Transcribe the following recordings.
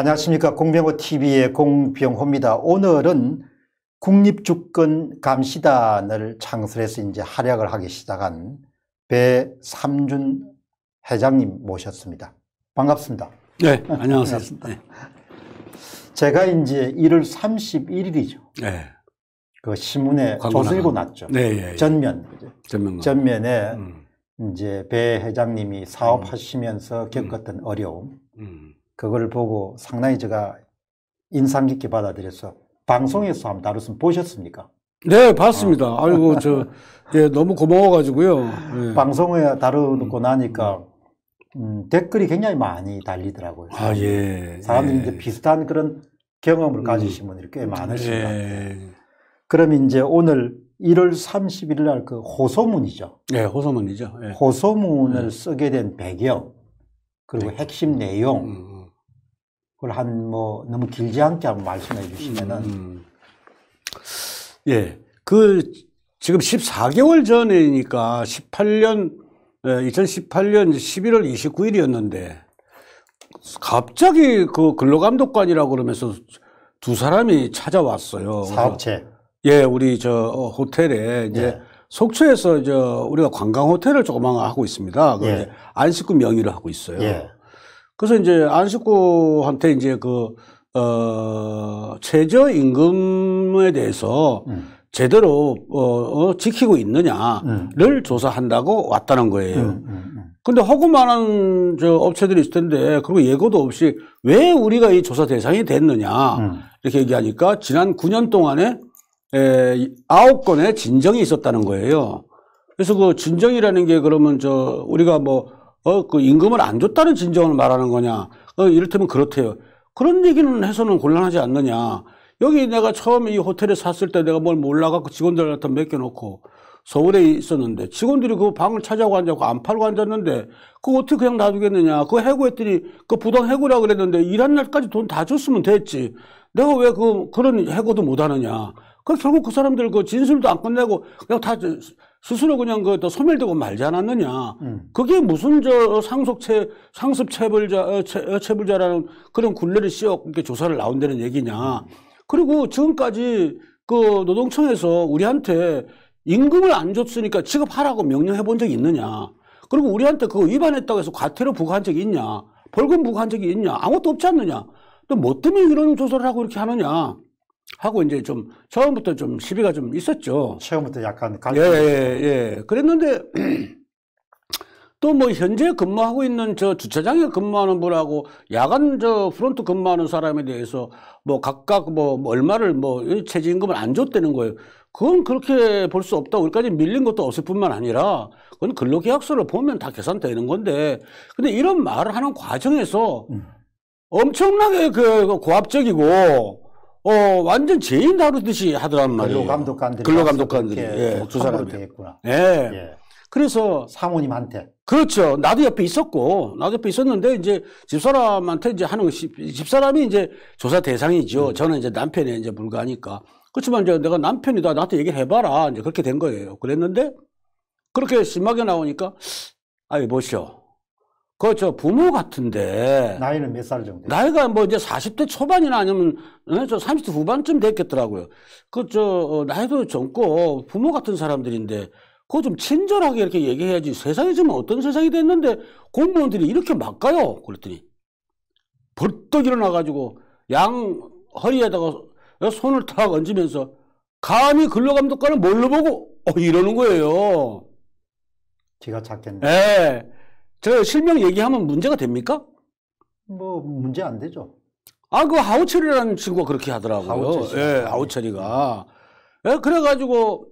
안녕하십니까 공병호 TV의 공병호입니다. 오늘은 국립주권감시단을 창설해서 이제 활약을 하기 시작한 배삼준 회장님 모셨습니다. 반갑습니다. 네, 안녕하세요. 네. 제가 이제 1월 31일이죠. 네. 그 신문에 조슬고 났죠. 네, 예, 예. 전면. 전면. 전면에 음. 이제 배 회장님이 사업하시면서 음. 겪었던 어려움. 음. 그걸 보고 상당히 제가 인상 깊게 받아들여서 방송에서 음. 한번 다뤘으면 보셨습니까? 네, 봤습니다. 어. 아이고, 저, 예, 너무 고마워가지고요. 예. 방송에 다루고 음. 나니까, 음. 음, 댓글이 굉장히 많이 달리더라고요. 아, 예. 사람들이 예. 이제 비슷한 그런 경험을 음. 가지신 분들이 꽤 많으신 것 예. 같아요. 그럼 이제 오늘 1월 30일 날 그 호소문이죠. 네, 호소문이죠. 예. 호소문을 쓰게 된 배경, 그리고 네. 핵심 내용, 그걸 한뭐 너무 길지 않게 한번 말씀해 주시면은 음. 예. 그 지금 14개월 전이니까 18년 2018년 11월 29일이었는데 갑자기 그 근로감독관이라고 그러면서 두 사람이 찾아왔어요. 사업체. 예, 우리 저 호텔에 이제 예. 속초에서 저 우리가 관광 호텔을 조그만 하고 있습니다. 예. 안식구 명의로 하고 있어요. 예. 그래서 이제 안식구한테 이제 그, 어, 최저임금에 대해서 음. 제대로 어, 어, 지키고 있느냐를 음. 조사한다고 왔다는 거예요. 음, 음, 음. 근데 허구 많은 저 업체들이 있을 텐데 그리고 예고도 없이 왜 우리가 이 조사 대상이 됐느냐 음. 이렇게 얘기하니까 지난 9년 동안에 에, 9건의 진정이 있었다는 거예요. 그래서 그 진정이라는 게 그러면 저 우리가 뭐 어, 그 임금을 안 줬다는 진정을 말하는 거냐. 어, 이를테면 그렇대요. 그런 얘기는 해서는 곤란하지 않느냐. 여기 내가 처음에 이 호텔에 샀을 때 내가 뭘 몰라갖고 그 직원들한테 맡겨놓고 서울에 있었는데 직원들이 그 방을 찾아고 앉았고 안 팔고 앉았는데 그거 어떻게 그냥 놔두겠느냐. 그거 해고했더니 그 부당 해고라 그랬는데 일한 날까지 돈 다 줬으면 됐지. 내가 왜 그, 그런 해고도 못 하느냐. 그 결국 그 사람들 그 진술도 안 끝내고 그냥 다 스스로 그냥 그 소멸되고 말지 않았느냐. 음. 그게 무슨 저 상속체, 상습체불자, 어, 체불자라는 어, 그런 굴레를 씌워 이렇게 조사를 나온다는 얘기냐. 그리고 지금까지 그 노동청에서 우리한테 임금을 안 줬으니까 지급하라고 명령해 본 적이 있느냐. 그리고 우리한테 그거 위반했다고 해서 과태료 부과한 적이 있냐. 벌금 부과한 적이 있냐. 아무것도 없지 않느냐. 또 뭐 때문에 이런 조사를 하고 이렇게 하느냐. 하고 이제 좀 처음부터 좀 시비가 좀 있었죠. 처음부터 약간 갈 예, 예, 예. 그랬는데 또 뭐 현재 근무하고 있는 저 주차장에 근무하는 분하고 야간 저 프론트 근무하는 사람에 대해서 뭐 각각 뭐 얼마를 뭐 최저임금을 안 줬다는 거예요. 그건 그렇게 볼 수 없다. 우리까지 밀린 것도 없을 뿐만 아니라 그건 근로계약서를 보면 다 계산되는 건데 근데 이런 말을 하는 과정에서 음. 엄청나게 그 고압적이고 어 완전 죄인 다루듯이 하더란 말이에요. 근로감독관들이 근로감독관들이 예, 두 사람이 되겠구나. 예. 예. 그래서 사모님한테 그렇죠. 나도 옆에 있었고 나도 옆에 있었는데 이제 집사람한테 이제 하는 집, 집사람이 이제 조사 대상이죠. 음. 저는 이제 남편에 이제 불과하니까 그렇지만 이제 내가 남편이다 나한테 얘기해봐라 를 이제 그렇게 된 거예요. 그랬는데 그렇게 심하게 나오니까 아이 뭐시오 그, 저, 부모 같은데. 나이는 몇 살 정도? 나이가 뭐 이제 40대 초반이나 아니면, 네? 저 30대 후반쯤 됐겠더라고요. 그, 저, 어, 나이도 젊고, 부모 같은 사람들인데, 그거 좀 친절하게 이렇게 얘기해야지. 세상이 지금 어떤 세상이 됐는데, 공무원들이 이렇게 막 가요. 그랬더니, 벌떡 일어나가지고, 양 허리에다가 손을 탁 얹으면서, 감히 근로감독관을 뭘로 보고, 어, 이러는 거예요. 기가 작겠네. 예. 네. 제가 실명 얘기하면 문제가 됩니까? 뭐 문제 안 되죠. 아, 그 하우철이라는 친구가 그렇게 하더라고요. 하우철 예, 하우철이가. 예, 그래가지고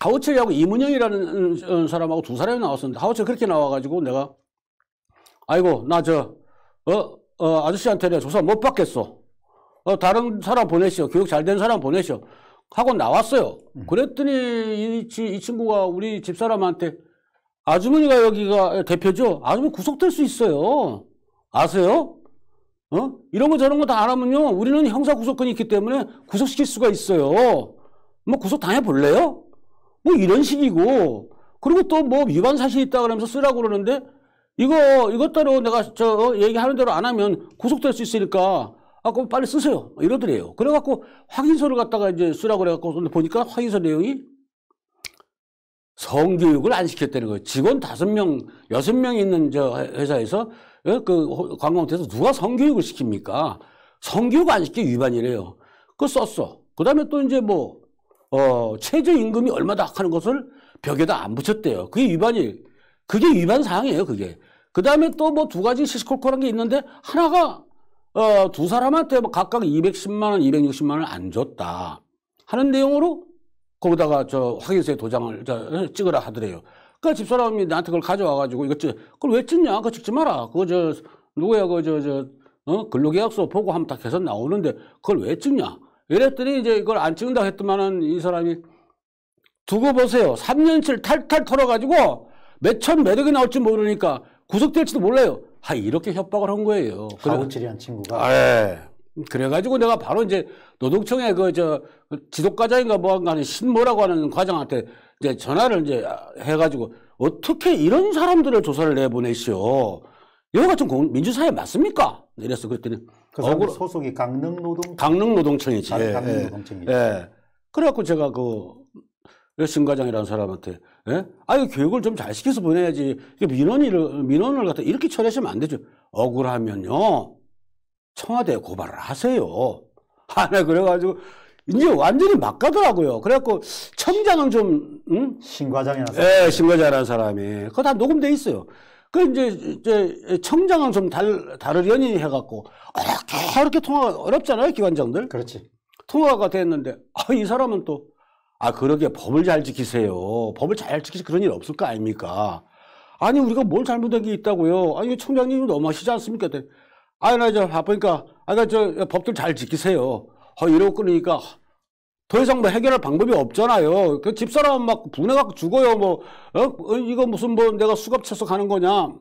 하우철이하고 이문영이라는 사람하고 두 사람이 나왔었는데 하우철 그렇게 나와가지고 내가 아이고 나 저 어, 어, 아저씨한테 내가 조사 못 받겠어. 어, 다른 사람 보내시오. 교육 잘 된 사람 보내시오. 하고 나왔어요. 음. 그랬더니 이, 이 친구가 우리 집사람한테 아주머니가 여기가 대표죠? 아주머니 구속될 수 있어요. 아세요? 어? 이런 거 저런 거 다 안 하면요. 우리는 형사 구속권이 있기 때문에 구속시킬 수가 있어요. 뭐 구속 당해 볼래요? 뭐 이런 식이고. 그리고 또 뭐 위반 사실 이 있다 그러면서 쓰라고 그러는데 이거 이것대로 내가 저 어, 얘기하는 대로 안 하면 구속될 수 있으니까 아 그럼 빨리 쓰세요. 이러더래요. 그래 갖고 확인서를 갖다가 이제 쓰라고 그래 갖고 보니까 확인서 내용이 성교육을 안 시켰다는 거예요. 직원 다섯 명, 여섯 명 있는 저 회사에서 어, 그 관광업태에서 누가 성교육을 시킵니까? 성교육 안 시키 위반이래요. 그거 썼어. 그 다음에 또 이제 뭐, 어, 최저임금이 얼마다 하는 것을 벽에다 안 붙였대요. 그게 위반이, 그게 위반 사항이에요, 그게. 그 다음에 또 뭐 두 가지 시시콜콜한 게 있는데 하나가, 어, 두 사람한테 뭐 각각 210만원, 260만원을 안 줬다. 하는 내용으로 거기다가 저 확인서에 도장을 저 어, 찍으라 하더래요. 그 집사람이 나한테 그걸 가져와가지고 이것저 그걸 왜 찍냐? 그거 찍지 마라. 그거 저 누구야 그저저 저, 어? 근로계약서 보고 하면 다 계산 나오는데 그걸 왜 찍냐? 이랬더니 이제 이걸 안 찍는다고 했더만은 이 사람이 두고 보세요. 3년치를 탈탈 털어가지고 몇 천 매력이 나올지 모르니까 구속될지도 몰라요. 하 아, 이렇게 협박을 한 거예요. 가오질이한 친구가. 아, 예. 그래가지고 내가 바로 이제 노동청에 그저 그 지도과장인가 뭐한가 하는 신모라고 하는 과장한테 이제 전화를 이제 해가지고 어떻게 이런 사람들을 조사를 내보내시오. 이거 같은 공, 민주사회 맞습니까? 이랬어. 그랬더니. 그 억울... 소속이 강릉노동 강릉노동청이지. 예, 강릉노동청이지. 예. 예. 그래갖고 제가 그 신과장이라는 사람한테 예? 아유 교육을 좀 잘 시켜서 보내야지 민원을 민원을 갖다 이렇게 처리하시면 안 되죠. 억울하면요. 청와대에 고발을 하세요. 아, 네, 그래가지고 이제 완전히 막 가더라고요. 그래갖고 청장은 좀 응? 신과장이라는 사 예, 신과장이라는 사람이 그거 다 녹음돼 있어요. 그 이제, 이제 청장은 좀 달, 다르려니 해갖고 어렵게 어렵게 통화가 어렵잖아요 기관장들. 그렇지. 통화가 됐는데 아, 이 사람은 또아 그러게 법을 잘 지키세요. 법을 잘 지키시 그런 일 없을 거 아닙니까? 아니 우리가 뭘 잘못된 게 있다고요? 아니 청장님이 너무하시지 않습니까? 아유, 나 이제 바쁘니까, 아, 나저 그 법들 잘 지키세요. 어, 이러고 끊으니까 더 이상 뭐 해결할 방법이 없잖아요. 그 집사람 막 분해갖고 죽어요. 뭐, 어? 어? 이거 무슨 뭐 내가 수갑 채서 가는 거냐.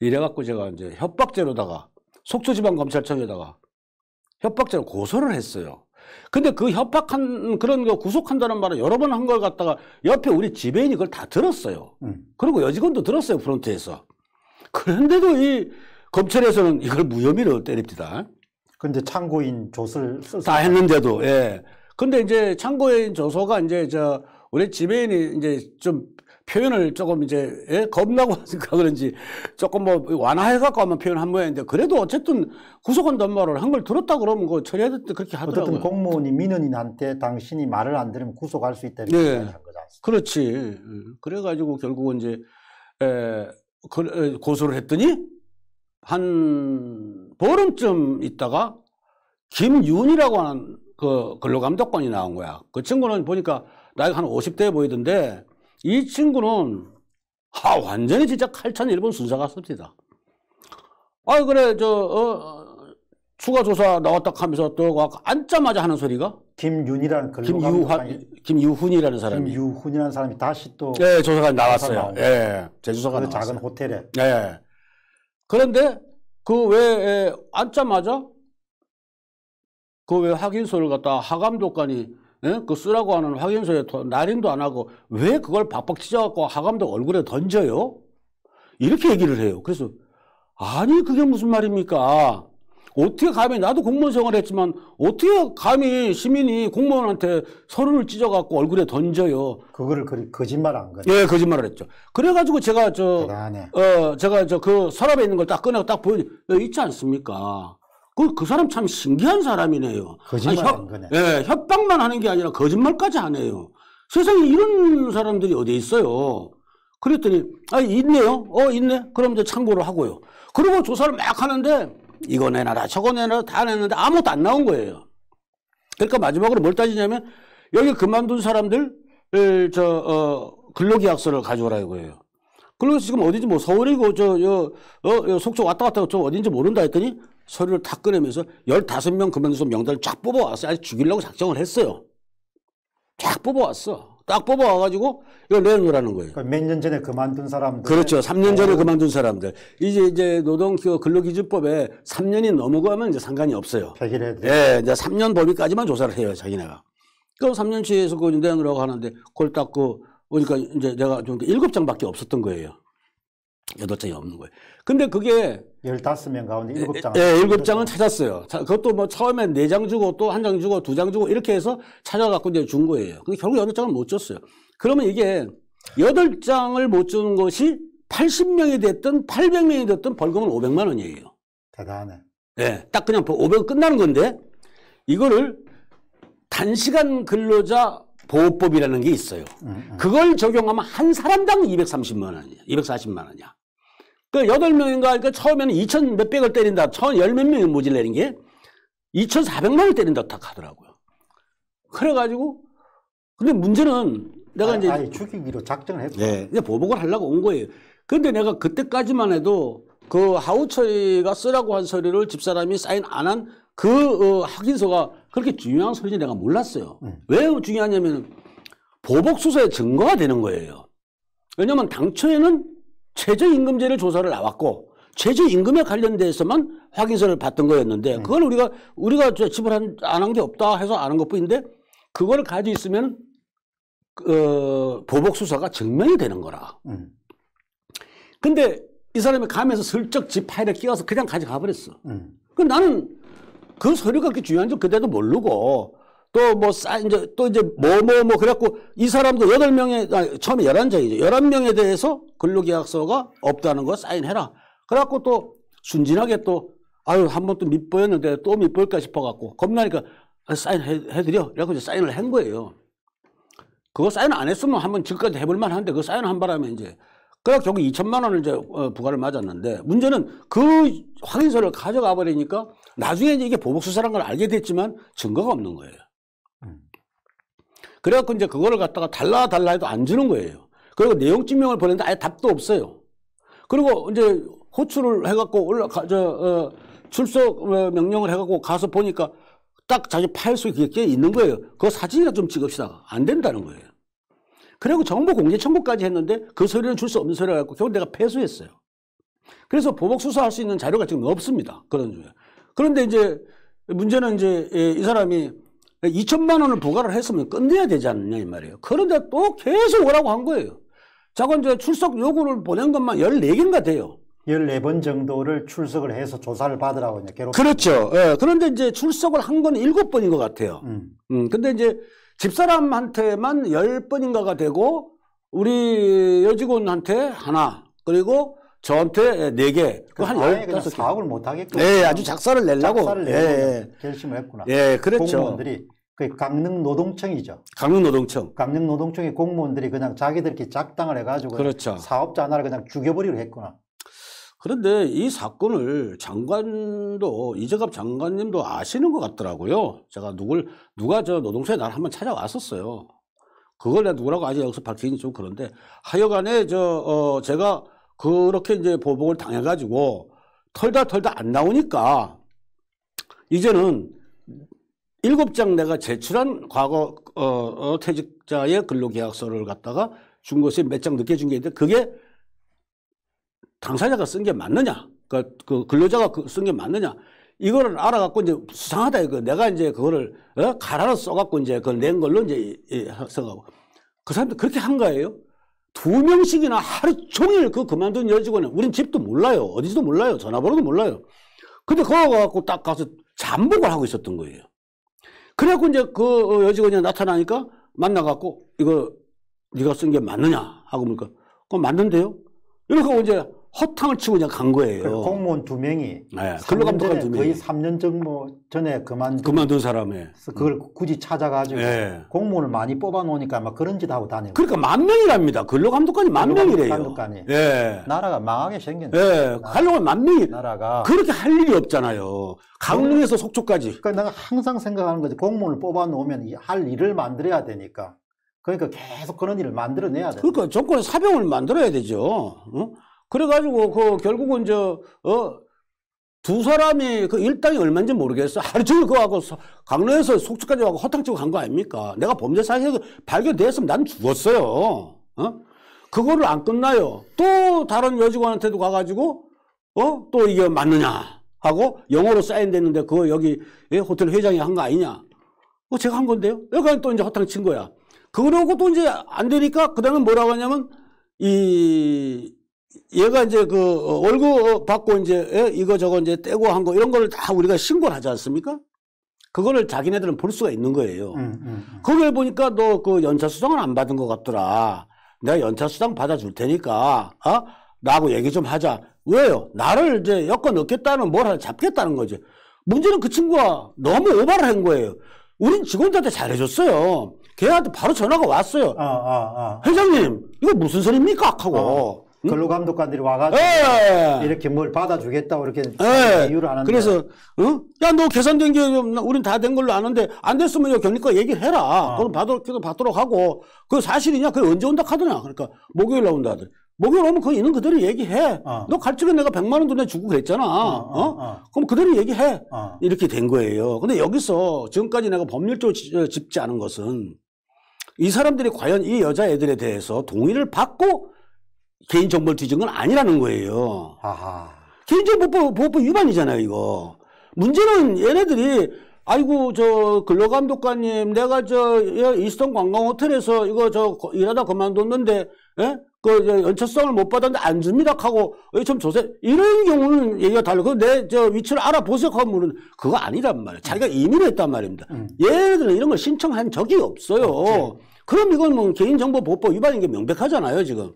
이래갖고 제가 이제 협박죄로다가 속초지방검찰청에다가 협박죄로 고소를 했어요. 근데 그 협박한 그런 거 구속한다는 말을 여러 번 한 걸 갖다가 옆에 우리 지배인이 그걸 다 들었어요. 음. 그리고 여직원도 들었어요 프론트에서. 그런데도 이 검찰에서는 이걸 무혐의로 때립니다. 근데 참고인 조서를 다 했는데도 예. 근데 이제 참고인 조서가 이제 저 우리 지배인이 이제 좀 표현을 조금 이제 예? 겁나고 하니까 그런지 조금 뭐 완화해갖고 한번 표현한 모양인데 그래도 어쨌든 구속한단 말을 한 걸 들었다 그러면 그처리해야 될때 그렇게 하더라고요. 어쨌든 공무원이 민원인한테 당신이 말을 안 들으면 구속할 수 있다 이렇게 네. 예. 한 거지 그렇지. 그래가지고 결국은 이제 에, 예, 그, 예, 고소를 했더니 한 보름쯤 있다가 김윤이라고 하는 그 근로감독관이 나온 거야. 그 친구는 보니까 나이가 한 50대에 보이던데 이 친구는 아, 완전히 진짜 칼찬 일본 순사 같습니다. 아 그래 저 어, 추가 조사 나왔다 하면서 또 앉자마자 하는 소리가 김윤이라는 근로감독이 김유훈이라는 사람이 김유훈이라는 사람이 다시 또 예, 조사가 나왔어요. 예. 제조사관나왔 그 작은 호텔에. 예. 그런데 그 왜 앉자마자 그 왜 확인서를 갖다 하감독관이 예? 그 쓰라고 하는 확인서에 날인도 안 하고 왜 그걸 박박 찢어갖고 하감독 얼굴에 던져요? 이렇게 얘기를 해요. 그래서 아니 그게 무슨 말입니까? 어떻게 감히 나도 공무원 생활했지만 어떻게 감히 시민이 공무원한테 서류를 찢어갖고 얼굴에 던져요. 그거를 그, 거짓말 안 거죠? 예, 거짓말을 했죠. 그래가지고 제가 저, 대단해. 어, 제가 저 그 서랍에 있는 걸 딱 꺼내고 딱 보여 어, 있지 않습니까? 그, 그 사람 참 신기한 사람이네요. 거짓말 아니, 안 거네. 예, 협박만 하는 게 아니라 거짓말까지 안 해요. 세상에 이런 사람들이 어디 있어요. 그랬더니, 아, 있네요. 어, 있네. 그럼 이제 참고를 하고요. 그리고 조사를 막 하는데, 이거 내놔라 저거 내놔라 다 내놨는데 아무것도 안 나온 거예요. 그러니까 마지막으로 뭘 따지냐면 여기 그만둔 사람들 저 어, 근로계약서를 가져오라 고해요 그리고 지금 어디지 뭐 서울이고 저 여, 어, 속초 왔다 갔다 저 어딘지 모른다 했더니 서류를 다 꺼내면서 1 5명 그만둔 명단을 쫙 뽑아왔어요. 아주 죽이려고 작정을 했어요. 쫙 뽑아왔어. 딱 뽑아와가지고 이걸 내놓으라는 거예요. 그러니까 몇년 전에 그만둔 사람들. 그렇죠. 3년 전에 어... 그만둔 사람들. 이제 이제 노동기호 근로기준법에 3년이 넘어가면 이제 상관이 없어요. 해도 예, 이제 3년 범위까지만 조사를 해요, 자기네가. 그럼 3년치에서 그걸 내놓으라고 하는데 그걸 딱 그, 그러니까 이제 내가 좀 7장밖에 없었던 거예요. 여덟 장이 없는 거예요. 근데 그게 열다섯 명 가운데 일곱 장. 예, 일곱 장은 예, 찾았어요. 그것도 뭐처음에네 장 주고 또 한 장 주고 두 장 주고 이렇게 해서 찾아갖고 이제 준 거예요. 근데 결국 여덟 장을 못 줬어요. 그러면 이게 여덟 장을 못 주는 것이 팔십 명이 됐든 팔백 명이 됐든 벌금은 오백만 원이에요. 대단해. 예, 딱 그냥 오백 끝나는 건데 이거를 단시간 근로자 보호법이라는 게 있어요. 음, 음. 그걸 적용하면 한 사람당 230만 원이야. 240만 원이야. 그 여덟 명인가 그니까 처음에는 2천 몇백을 때린다. 처음 천열몇 명이 모질내는 게 2,400만 원을 때린다 딱 하더라고요. 그래 가지고 근데 문제는 내가 아, 이제 아니, 죽이기로 작정을 했고. 네. 이제 보복을 하려고 온 거예요. 근데 내가 그때까지만 해도 그 하우처리가 쓰라고 한 서류를 집사람이 사인 안한 그 어, 확인서가 그렇게 중요한 소리인지 내가 몰랐어요. 음. 왜 중요하냐면 보복 수사의 증거가 되는 거예요. 왜냐하면 당초에는 최저임금제를 조사를 나왔고 최저임금에 관련돼서만 확인서를 받던 거였는데 네. 그걸 우리가 우리가 지불한 안 한 게 없다 해서 아는 것뿐인데 그걸 가지고 있으면 그, 어, 보복 수사가 증명이 되는 거라. 음. 근데 이 사람이 가면서 슬쩍 지 파일을 끼워서 그냥 가져가 버렸어. 음. 그 나는 그 서류가 그렇게 중요한지 그때도 모르고 또뭐 이제 또 이제 뭐뭐뭐 뭐, 뭐 그래갖고 이 사람도 여덟 명에 아, 처음에 열한 장이죠 열한 명에 대해서 근로계약서가 없다는 거 사인해라. 그래갖고 또 순진하게 또 아유 한 번또 밑보였는데 또 밑보일까 싶어갖고 겁나니까 아, 사인해드려. 그래갖고 이제 사인을 한 거예요. 그거 사인 안 했으면 한 번 지금까지 해볼 만한데 그 사인 한 바람에 이제 그래서 결국 2천만 원을 이제 어, 부과를 맞았는데 문제는 그 확인서를 가져가 버리니까 나중에 이제 이게 보복 수사란걸 알게 됐지만 증거가 없는 거예요. 음. 그래갖고 이제 그거를 갖다가 달라 달라 해도 안 주는 거예요. 그리고 내용 증명을 보냈는데 아예 답도 없어요. 그리고 이제 호출을 해갖고 올라가 저 어, 출석 어, 명령을 해갖고 가서 보니까 딱 자기 파일 속에 그게 있는 거예요. 그 사진이나 좀 찍읍시다. 안 된다는 거예요. 그리고 정보 공개 청구까지 했는데 그 서류는 줄 수 없는 서류라 갖고 결국 내가 패소했어요. 그래서 보복 수사할 수 있는 자료가 지금 없습니다. 그런 중에. 그런데 이제 문제는 이제 이 사람이 2천만 원을 부과를 했으면 끝내야 되지 않느냐 이 말이에요. 그런데 또 계속 오라고 한 거예요. 자가 이제 출석 요구를 보낸 것만 14개인가 돼요. 14번 정도를 출석을 해서 조사를 받으라고 이제 괴롭 그렇죠. 예. 그런데 이제 출석을 한 건 7번인 것 같아요. 음. 음. 근데 이제 집사람한테만 열번인가가 되고 우리 여직원한테 하나 그리고 저한테 네 개. 그한 열다섯 개. 사업을 못 하겠고. 네, 아주 작사를 내려고. 작사를 내 예. 예. 결심을 했구나. 예, 그렇죠. 공무원들이 그 강릉 노동청이죠. 강릉 노동청. 강릉 노동청의 공무원들이 그냥 자기들끼리 작당을 해가지고 그렇죠. 사업자 하나를 그냥 죽여버리려 했구나. 그런데 이 사건을 장관도 이재갑 장관님도 아시는 것 같더라고요. 제가 누굴 누가 저 노동청에 날 한번 찾아왔었어요. 그걸 내가 누구라고 아직 여기서 밝히긴 좀 그런데 하여간에 저 어, 제가 그렇게 이제 보복을 당해가지고 털다 털다 안 나오니까 이제는 일곱 장 내가 제출한 과거 어, 어 퇴직자의 근로계약서를 갖다가 준 것이 몇 장 늦게 준 게 있는데 그게 당사자가 쓴 게 맞느냐? 그, 그 근로자가 그 쓴게 맞느냐? 이거를 알아갖고 이제 수상하다 이거 내가 이제 그거를 어? 가라로 써갖고 이제 그걸 낸 걸로 이제 생각하고 그 사람도 그렇게 한 거예요. 두 명씩이나 하루 종일 그 그만둔 여직원은 우린 집도 몰라요. 어디지도 몰라요. 전화번호도 몰라요. 근데 거기 가갖고 딱 가서 잠복을 하고 있었던 거예요. 그래갖고 이제 그 여직원이 나타나니까 만나갖고 이거 네가 쓴 게 맞느냐 하고 보니까 그거 맞는데요. 이렇게 이제 허탕을 치고 그냥 간 거예요. 그 공무원 두 명이. 네. 근로감독관 두 명. 거의 3년 정도 전에 그만둔. 그만둔 사람에. 그걸 굳이 찾아가지고 네. 공무원을 많이 뽑아놓으니까 막 그런 짓 하고 다녀요. 그러니까 만 명이랍니다. 근로감독관이 만 명이래요. 감독관이. 예. 나라가 망하게 생겼네. 예. 관료가 만 명이. 나라가. 그렇게 할 일이 없잖아요. 강릉에서 속초까지. 그러니까 내가 항상 생각하는 거지. 공무원을 뽑아놓으면 할 일을 만들어야 되니까. 그러니까 계속 그런 일을 만들어내야 돼. 그러니까 조건의 사병을 만들어야 되죠. 응? 그래가지고 그 결국은 저 어 두 사람이 그 일당이 얼마인지 모르겠어. 하루 종일 그하고 강릉에서 속초까지 와고 허탕치고 간 거 아닙니까? 내가 범죄 사실이 발견됐으면 난 죽었어요. 어? 그거를 안 끝나요. 또 다른 여직원한테도 가가지고 어또 이게 맞느냐 하고 영어로 사인됐는데 그거 여기 예, 호텔 회장이 한 거 아니냐? 어 제가 한 건데요. 여기까지 또 이제 허탕친 거야. 그러고 또 이제 안 되니까 그 다음에 뭐라고 하냐면 이 얘가 이제 그 월급 어, 어, 받고 이제 예? 이거 저거 이제 떼고 한 거 이런 거를 다 우리가 신고를 하지 않습니까? 그거를 자기네들은 볼 수가 있는 거예요. 음, 음, 음. 거기 보니까 너 그 연차 수당을 안 받은 것 같더라. 내가 연차 수당 받아줄 테니까, 어? 나하고 얘기 좀 하자. 왜요? 나를 이제 여권 넣겠다는 뭘 하나 잡겠다는 거지. 문제는 그 친구가 너무 오바를 한 거예요. 우린 직원들한테 잘해줬어요. 걔한테 바로 전화가 왔어요. 아, 아, 아. 회장님, 이거 무슨 소리입니까? 하고. 어. 근로감독관들이 와가지고 에이! 예. 이렇게 뭘 받아주겠다고 이렇게 예. 이유를 안 한다. 그래서 어? 야너 계산된 게 우린 다 된 걸로 아는데 안 됐으면 요 경리과 얘기해라. 어. 아. 그럼 받도록 받도록 하고 그 사실이냐? 그 언제 온다 카드냐 그러니까 목요일 나온다 하더니 목요일 오면 그 있는 그대로 얘기해. 어. 너 갈증에 내가 100만 원도내 주고 그랬잖아. 아, 어? 그럼 그대로 얘기해. 이렇게 된 거예요. 근데 여기서 지금까지 내가 법률적으로 집지 않은 것은 이 사람들이 과연 이 여자애들에 대해서 동의를 받고 개인정보를 뒤진 건 아니라는 거예요. 아하. 개인정보법 보호법 위반이잖아요, 이거. 문제는 얘네들이 아이고 저 근로감독관님 내가 저 이스턴 관광 호텔에서 이거 저 일하다 그만뒀는데 예? 그 연차성을 못 받았는데 안 줍니다 하고 어, 좀 조세 이런 경우는 얘기가 달라요. 내저 위치를 알아보세요 하면은 그거 아니란 말이에요. 자기가 이민을 음. 했단 말입니다. 음. 얘네들은 이런 걸 신청한 적이 없어요. 그치. 그럼 이건 뭐 개인정보보호법 위반인 게 명백하잖아요 지금.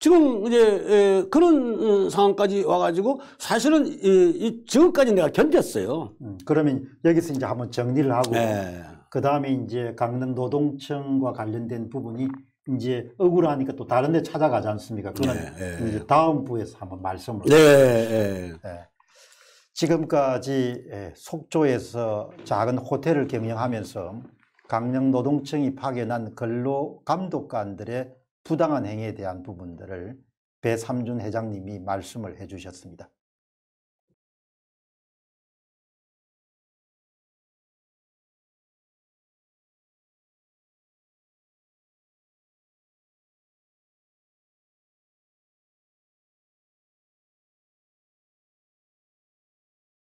지금 이제 그런 어, 상황까지 와가지고 사실은 이 지금까지 내가 견뎠어요. 음, 그러면 여기서 이제 한번 정리를 하고 네. 그 다음에 이제 강릉노동청과 관련된 부분이 이제 억울하니까 또 다른 데 찾아가지 않습니까? 그건 네, 네, 네, 이제 다음 부에서 한번 말씀을. 네. 네. 지금까지 예, 속초에서 작은 호텔을 경영하면서 강릉노동청이 파견한 근로감독관들의 부당한 행위에 대한 부분들을 배삼준 회장님이 말씀을 해주셨습니다.